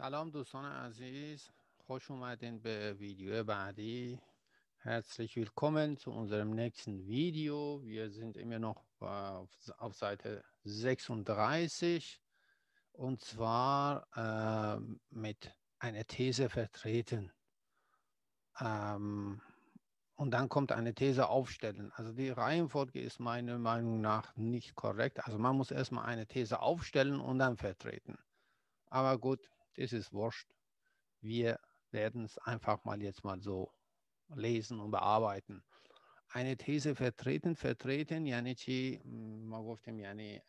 سلام دوستان عزیز خوش اومدین به ویدیو بعدی Herzlich willkommen zu unserem nächsten Video. Wir sind immer noch auf, auf Seite 36 und zwar äh, mit einer These vertreten. Ähm, und dann kommt eine These aufstellen. Also die Reihenfolge ist meiner Meinung nach nicht korrekt. Also man muss erstmal eine These aufstellen und dann vertreten. Aber gut, das ist wurscht. Wir werden es einfach mal jetzt mal so lesen und bearbeiten. Eine These vertreten, vertreten, یعنی چی؟ ما گفتیم یعنی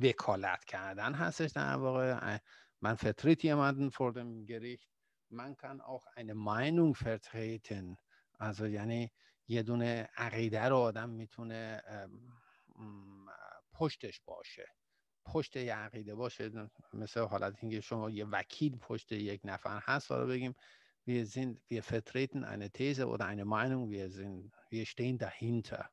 وکالت کردن هستش در واقع من vertritt jemanden vor dem Gericht man kann auch eine Meinung vertreten also یعنی یه دونه عقیده رو آدم میتونه پشتش باشه پشت یه عقیده باشه مثل حالت اینکه شما یه وکیل پشت یک نفر هست حالا بگیم wir sind wir vertreten eine These oder eine Meinung wir stehen dahinter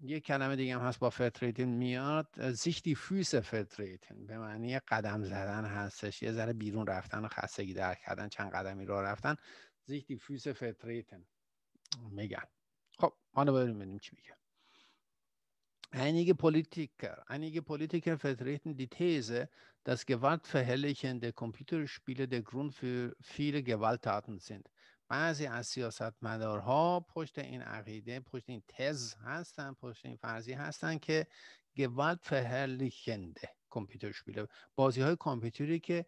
یه کلمه دیگه هم هست با فتریتین میاد زیش دی فیوس vertreten به معنی قدم زدن هستش یه ذره بیرون رفتن و خستگی در کردن چند قدمی را رفتن زیش دی فیوس vertreten میگن خب حالا بریم ببینیم چی میگن Einige Politiker, einige Politiker vertreten die These, dass gewaltverherrlichende Computerspiele der Grund für viele Gewalttaten sind. بعضی از سیاستمدارها پشت این عقیده پشت این تز هستن پشت این فرضی هستن که گوالت فرهرلیکنده کامپیوترشپیله بازی های کامپیوتری که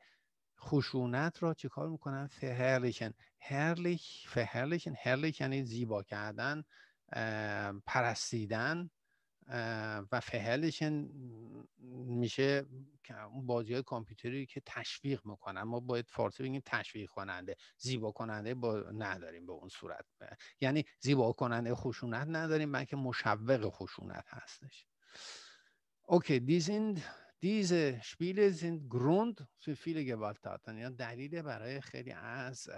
خشونت را چیکار میکنن فرهرلیکن هرلیک فرهرلیکن هرلیک یعنی زیبا کردن پرستیدن و فهلشن میشه اون بازی های کامپیوتری که تشویق میکنن ما باید فارسی بگیم تشویق کننده زیبا کننده با نداریم به اون صورت یعنی زیبا کننده خشونت نداریم بلکه مشوق خشونت هستش اوکی okay, diese Spiele sind Grund für viele دلیل برای خیلی از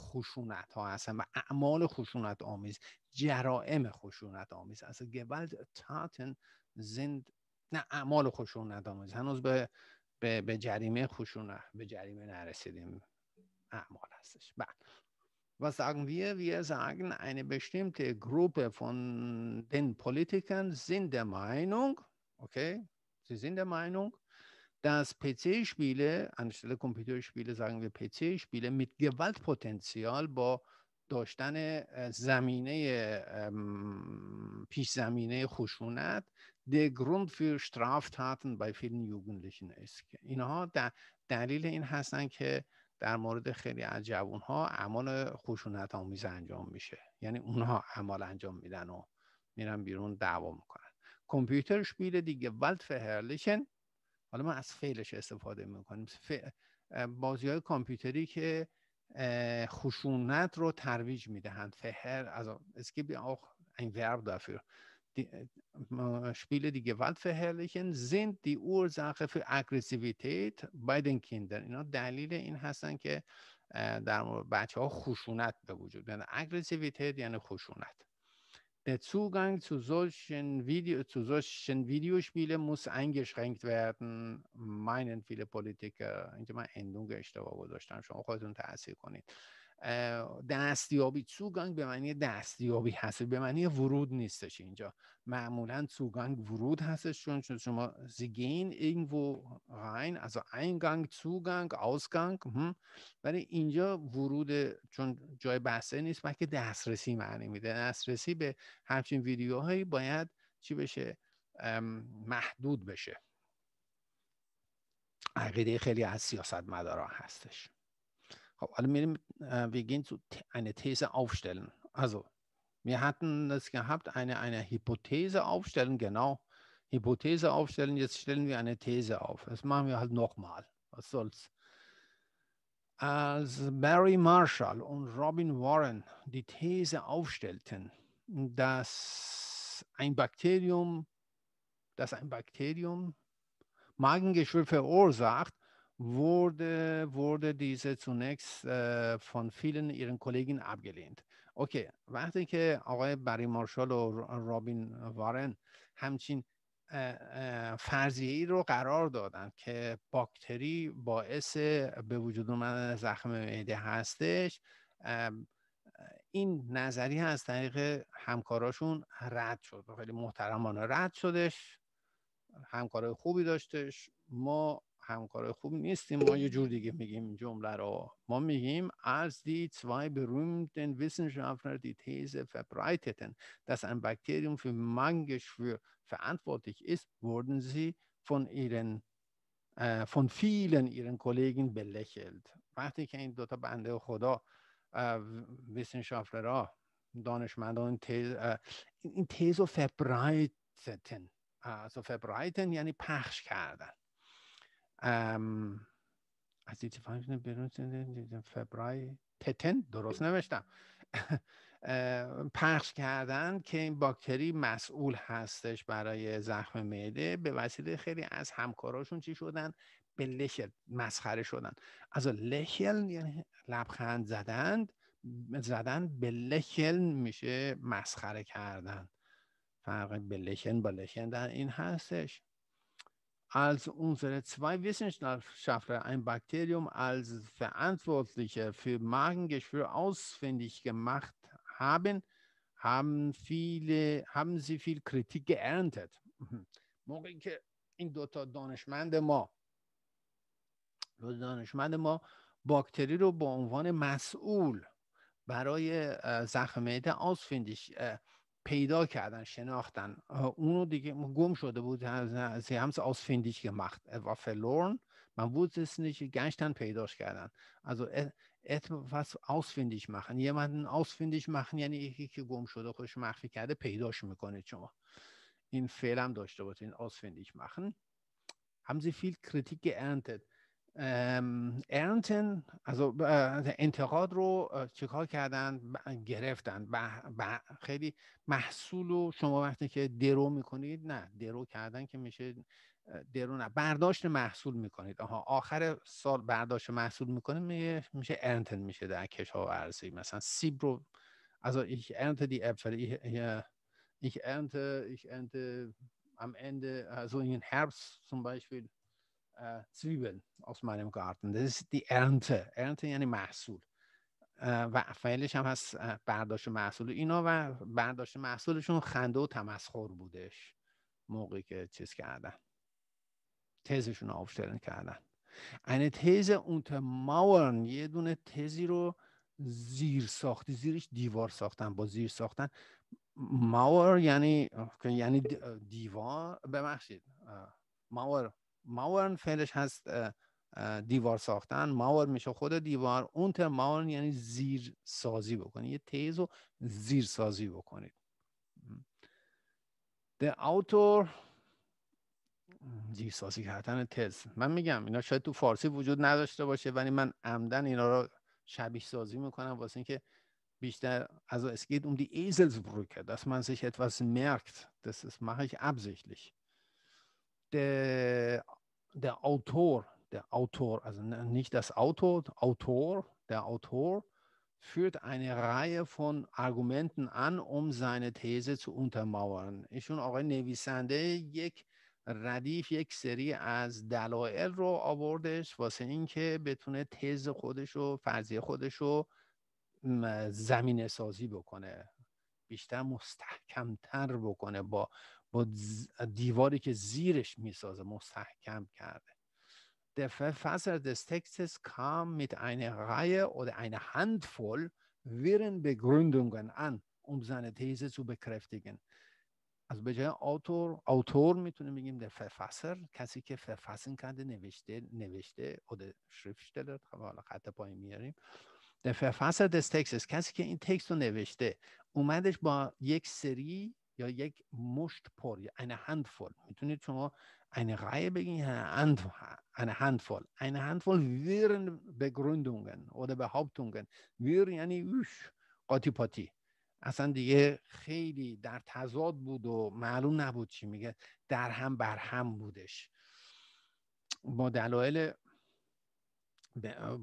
خشونت ها هستن و اعمال خشونت آمیز جرائم خشونت آمیز از گوالت نه اعمال خشونت آمیز هنوز به جریمه خشونت به جریمه نرسیدیم اعمال هستش بله Was sagen wir? Wir sagen, eine bestimmte Gruppe sind Sie sind der Meinung, dass PC-Spiele, anstelle Computerspiele sagen wir PC-Spiele, mit Gewaltpotenzial با داشتن زمینه پیش زمینه خشونت der Grund für Straftaten bei vielen Jugendlichen ist. اینها در دلیل این هستن که در مورد خیلی از جوان ها اعمال خشونت آمیز انجام میشه یعنی اونها اعمال انجام میدن و میرن بیرون دعوا میکنن کمپیوترشپیله دیگه ولد فهرلیشن حالا ما از فعلش استفاده میکنیم ف... بازی های کامپیوتری که خشونت رو ترویج میدهند فهر از اسکی بی آخ این ورب دافیر شپیل دیگه ولد فهرلیشن زند دی اور زخه فی اگریسیویتیت بایدن کیندر اینا دلیل این هستن که در بچه ها خشونت به وجود بیاند اگریسیویتیت یعنی خشونت Der Zugang zu solchen, Video, zu solchen Videospielen muss eingeschränkt werden, meinen viele Politiker. Ich اینجا من aber, گشته با گذاشتم شما خودتون تاثیر کنید دستیابی توگانگ به معنی دستیابی هست به معنی ورود نیستش اینجا معمولا توگانگ ورود هستش چون شما زیگین اینگو راین، also Eingang Zugang Ausgang ولی اینجا ورود چون جای بسته نیست بلکه دسترسی معنی میده دسترسی به همچین ویدیوهایی باید چی بشه محدود بشه عقیده خیلی از سیاست مدارا هستش Frau Almerim, äh, wir gehen zu eine These aufstellen. Also, wir hatten es gehabt, eine, eine Hypothese aufstellen, genau. Hypothese aufstellen, jetzt stellen wir eine These auf. Das machen wir halt nochmal. Was soll's? Als Barry Marshall und Robin Warren die These aufstellten, dass ein Bakterium, dass ein Bakterium Magengeschwür verursacht, wurde, wurde diese zunächst äh, von vielen ihren Kollegen abgelehnt. Okay, وقتی که آقای بری مارشال و رابین وارن همچین فرضیه ای رو قرار دادن که باکتری باعث به وجود اومدن زخم معده هستش این نظری از طریق همکاراشون رد شد خیلی محترمانه رد شدش همکارای خوبی داشتش ما همکار خوب نیستیم ما یه جور دیگه میگیم جمله رو ما میگیم als die zwei berühmten Wissenschaftler die These verbreiteten dass ein Bakterium für Mangelschwür verantwortlich ist wurden sie von ihren von vielen ihren Kollegen belächelt وقتی که این دوتا بنده خدا دانشمندان این فبرایتن پخش کردن ام از فبرای تتن درست نوشتم پخش کردن که این باکتری مسئول هستش برای زخم معده به وسیله خیلی از همکاراشون چی شدن به لشل مسخره شدن از لشل یعنی لبخند زدند زدن به لشل میشه مسخره کردن فرق به لشن با لشن در این هستش als unsere zwei Wissenschaftler ein Bakterium als Verantwortlicher für Magengeschwür ausfindig gemacht haben, haben, viele, haben sie viel Kritik geerntet. موقعی که این دوتا دانشمند ما دانشمند ما باکتری رو به عنوان مسئول برای زخم معده ausfindig پیدا کردن شناختن اونو دیگه گم شده بود sie haben es ausfindig gemacht er war verloren man wusste es nicht گشتن پیداش کردن also etwas ausfindig machen jemanden ausfindig machen یعنی که گم شده خوش مخفی کرده پیداش میکنه شما این فیلم داشته بود این ausfindig machen haben sie viel Kritik geerntet ارنتن از انتقاد رو چیکار کردن گرفتن خیلی محصول و شما وقتی که درو میکنید نه درو کردن که میشه درو نه برداشت محصول میکنید آها آخر سال برداشت محصول میکنید میشه ارنتن میشه در کشاورزی مثلا سیب رو از ایک ارنت دی ابفل ایک ارنت ایک ارنت اند از این Zwiebeln aus meinem Garten. Das ist die یعنی محصول و فعلش هم هست برداشت محصول اینا و برداشت محصولشون خنده و تمسخر بودش موقعی که چیز کردن تزشون آفشترن کردن eine These untermauern یه دونه تزی رو زیر ساختی زیرش دیوار ساختن با زیر ساختن ماور یعنی یعنی دیوار ببخشید ماور ماورن فعلش هست دیوار ساختن ماور میشه خود دیوار اون تر ماورن یعنی زیر سازی بکنید یه تیز رو زیر سازی بکنید The outer زیر سازی کردن تیز من میگم اینا شاید تو فارسی وجود نداشته باشه ولی من عمدن اینا رو شبیه سازی میکنم واسه اینکه بیشتر از اسکیت اون دی ایزلز بروکه dass man sich etwas merkt das mache ich absichtlich der Autor, der Autor, also nicht das Autor, Autor, der Autor führt eine Reihe von Argumenten an, um seine These zu untermauern. ایشون آقای نویسنده یک ردیف یک سری از دلایل رو آوردش واسه اینکه بتونه تز خودش و فرضیه خودش رو زمینه سازی بکنه بیشتر مستحکمتر بکنه با با دیواری که زیرش میسازه مستحکم کرده Der Verfasser des Textes kam mit einer Reihe oder einer Handvoll wirren Begründungen an, um seine These zu bekräftigen. Also به Autor Autor آتور میتونیم بگیم در کسی که فرفسن کرده نوشته نوشته oder Schriftsteller حالا خط پایین میاریم Verfasser des Textes, کسی که این تکست نوشته اومدش با یک سری یا یک مشت پر یا eine Handvoll میتونید شما eine Reihe بگین eine Handvoll eine به گروندونگن او به Behauptungen ویر یعنی اوش قاطی پاتی اصلا دیگه خیلی در تضاد بود و معلوم نبود چی میگه در هم بر هم بودش با دلایل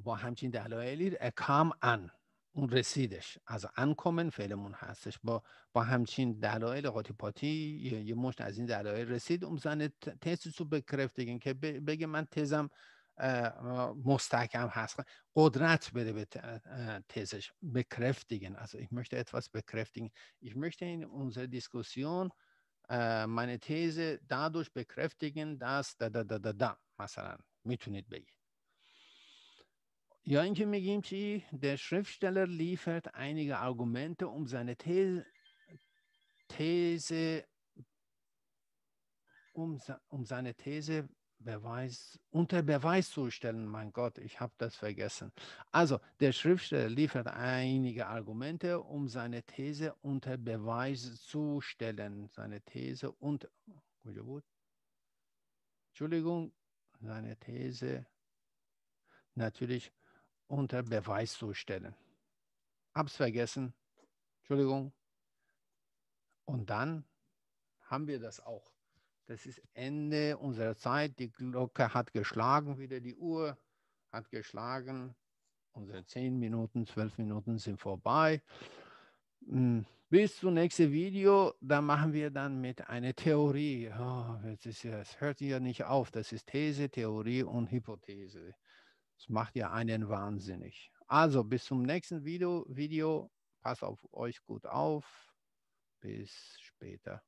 با همچین دلایلی کام ان اون رسیدش از انکومن فعلمون هستش با با همچین دلایل قاطی یه،, یه مشت از این دلایل رسید اون زن به بکرفتگین که بگه من تزم مستحکم هست قدرت بده به تزش از also مشت möchte etwas bekräftigen ich möchte in unserer Diskussion meine These dadurch bekräftigen dass دا da da da da مثلا میتونید بگید Ja, اینکه میگیم Der Schriftsteller liefert einige Argumente, um seine These, These um, um seine These Beweis, unter Beweis zu stellen. Mein Gott, ich habe das vergessen. Also, der Schriftsteller liefert einige Argumente, um seine These unter Beweis zu stellen. Seine These und. Entschuldigung, seine These natürlich unter Beweis zu stellen. Hab's vergessen. Entschuldigung. Und dann haben wir das auch. Das ist Ende unserer Zeit. Die Glocke hat geschlagen, wieder die Uhr hat geschlagen. Unsere zehn Minuten, zwölf Minuten sind vorbei. Hm, bis zum nächsten Video, da machen wir dann mit einer Theorie. Oh, das, ist, das hört ja nicht auf. Das ist These, Theorie und Hypothese. Das macht ja einen wahnsinnig. Also bis zum nächsten Video. Video. Pass auf euch gut auf. Bis später.